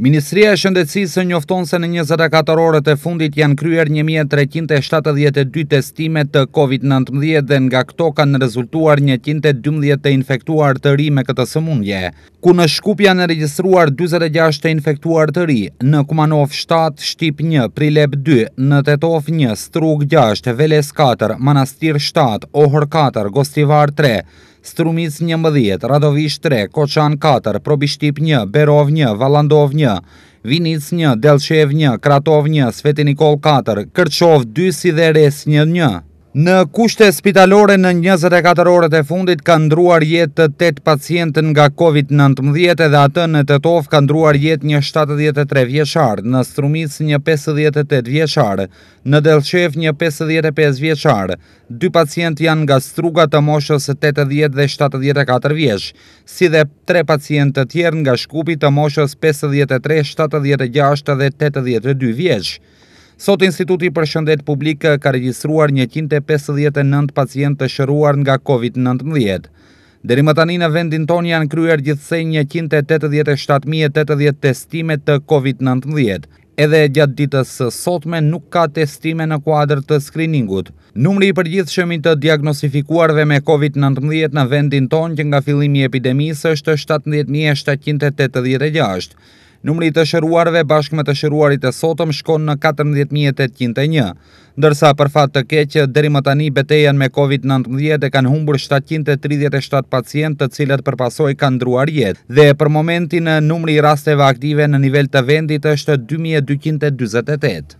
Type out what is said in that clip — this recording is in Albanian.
Ministria e Shëndetësisë së njofton se në 24 orët e fundit janë kryer 1372 testime të COVID-19 dhe nga këto kanë rezultuar 112 të infektuar të ri me këtë sëmundje. Ku në Shkup janë regjistruar 46 të infektuar të ri, në Kumanov 7, Shtip 1, Prilep 2, në Tetov 1, Strug 6, Veles 4, Manastir 7, Ohër 4, Gostivar 3, Strumic 11, Radovish 3, Koçan 4, Probishtip 1, Berov 1, Valandov 1, Vinic 1, Delshev 1, Kratov 1, Sveti Nikol 4, Kërqov 2 si dhe Res 1, 1. Në kushte spitalore në 24 orët e fundit ka ndruar jetë të 8 pacientën nga COVID-19 edhe atë në të tofë ka ndruar jetë një 73 vjeqarë, në strumis një 58 vjeqarë, në delqef një 55 vjeqarë, 2 pacientë janë nga struga të moshës 80 dhe 74 vjeqë, si dhe 3 pacientë të tjerë nga shkupi të moshës 53, 76 dhe 82 vjeqë. Sot Instituti për Shëndet Publik ka registruar 159 pacientë të shëruar nga COVID-19. Deri më tani në vendin ton janë kryer gjithsej 187.080 testime të COVID-19. Edhe gjatë ditës së sotme nuk ka testime në kuadrë të skriningut. Numri i përgjithshëm shëmi të diagnostifikuarve me COVID-19 në vendin ton që nga fillimi i epidemisë është 17786. Numëri të shëruarve bashkë me të shëruarit e sotëm shkon në 14.801, ndërsa për fatë të keqë, deri më tani betejan me COVID-19 e kanë humbur 737 pacientë të cilët përpasoj kanë druar jetë, dhe për momentin numri numëri rasteve aktive në nivel të vendit është 2.228.